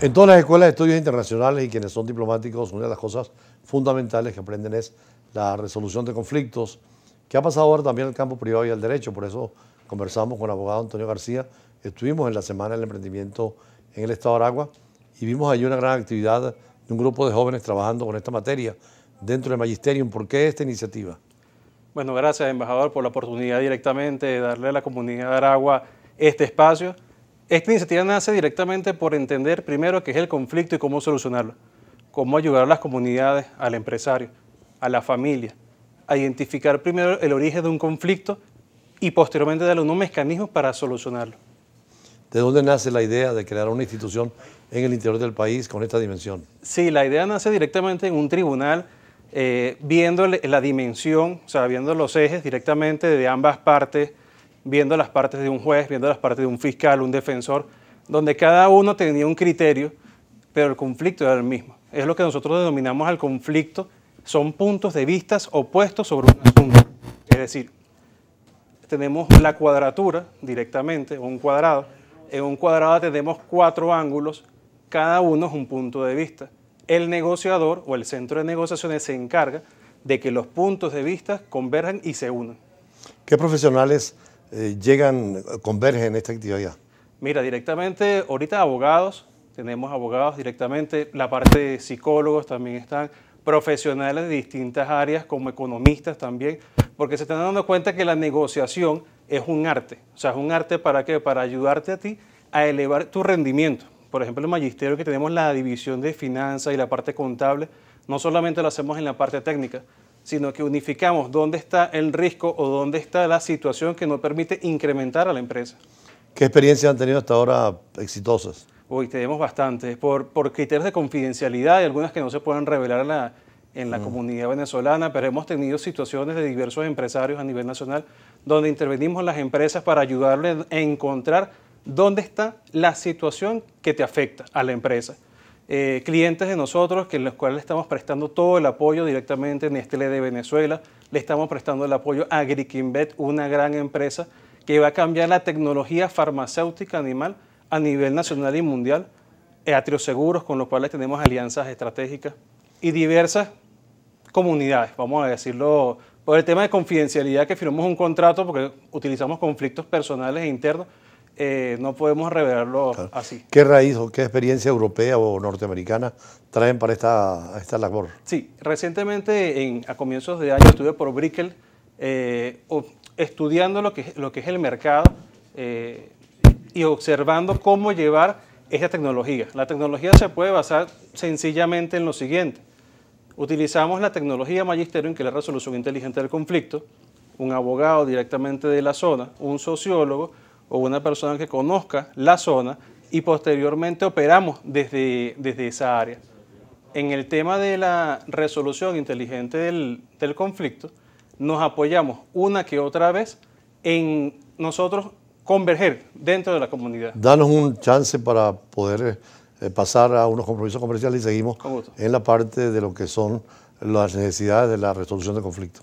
En todas las escuelas de estudios internacionales y quienes son diplomáticos, una de las cosas fundamentales que aprenden es la resolución de conflictos, que ha pasado ahora también el campo privado y el derecho. Por eso conversamos con el abogado Antonio García, estuvimos en la Semana del Emprendimiento en el Estado de Aragua y vimos allí una gran actividad de un grupo de jóvenes trabajando con esta materia dentro del Magisterium. ¿Por qué esta iniciativa? Bueno, gracias, embajador, por la oportunidad directamente de darle a la comunidad de Aragua este espacio esta iniciativa nace directamente por entender primero qué es el conflicto y cómo solucionarlo, cómo ayudar a las comunidades, al empresario, a la familia, a identificar primero el origen de un conflicto y posteriormente darle unos mecanismos para solucionarlo. ¿De dónde nace la idea de crear una institución en el interior del país con esta dimensión? Sí, la idea nace directamente en un tribunal, eh, viendo la dimensión, o sea, viendo los ejes directamente de ambas partes, viendo las partes de un juez, viendo las partes de un fiscal, un defensor, donde cada uno tenía un criterio, pero el conflicto era el mismo. Es lo que nosotros denominamos al conflicto, son puntos de vistas opuestos sobre un asunto. Es decir, tenemos la cuadratura directamente, un cuadrado. En un cuadrado tenemos cuatro ángulos, cada uno es un punto de vista. El negociador o el centro de negociaciones se encarga de que los puntos de vista converjan y se unan. ¿Qué profesionales eh, llegan, convergen en esta actividad? Mira, directamente, ahorita abogados, tenemos abogados directamente, la parte de psicólogos también están, profesionales de distintas áreas, como economistas también, porque se están dando cuenta que la negociación es un arte. O sea, es un arte para qué? Para ayudarte a ti a elevar tu rendimiento. Por ejemplo, el magisterio que tenemos la división de finanzas y la parte contable, no solamente lo hacemos en la parte técnica, sino que unificamos dónde está el riesgo o dónde está la situación que no permite incrementar a la empresa. ¿Qué experiencias han tenido hasta ahora exitosas? Uy, tenemos bastantes, por, criterios de confidencialidad y algunas que no se pueden revelar en la, en la mm. comunidad venezolana, pero hemos tenido situaciones de diversos empresarios a nivel nacional donde intervenimos las empresas para ayudarles a encontrar dónde está la situación que te afecta a la empresa eh, clientes de nosotros que en los cuales estamos prestando todo el apoyo directamente en Nestlé de Venezuela, le estamos prestando el apoyo a una gran empresa que va a cambiar la tecnología farmacéutica animal a nivel nacional y mundial, eh, Seguros con los cuales tenemos alianzas estratégicas y diversas comunidades, vamos a decirlo, por el tema de confidencialidad que firmamos un contrato porque utilizamos conflictos personales e internos, eh, no podemos revelarlo así. ¿Qué raíz o qué experiencia europea o norteamericana traen para esta, labor? Sí, recientemente a comienzos de año estuve por Brickell eh, estudiando lo que, lo que es el mercado eh, y observando cómo llevar esa tecnología. La tecnología se puede basar sencillamente en lo siguiente. Utilizamos la tecnología Magisterium, que es la resolución inteligente del conflicto, un abogado directamente de la zona, un sociólogo, o una persona que conozca la zona y posteriormente operamos desde, desde esa área. En el tema de la resolución inteligente del, conflicto, nos apoyamos una que otra vez en nosotros converger dentro de la comunidad. Danos un chance para poder eh, pasar a unos compromisos comerciales y seguimos en la parte de lo que son las necesidades de la resolución de conflicto.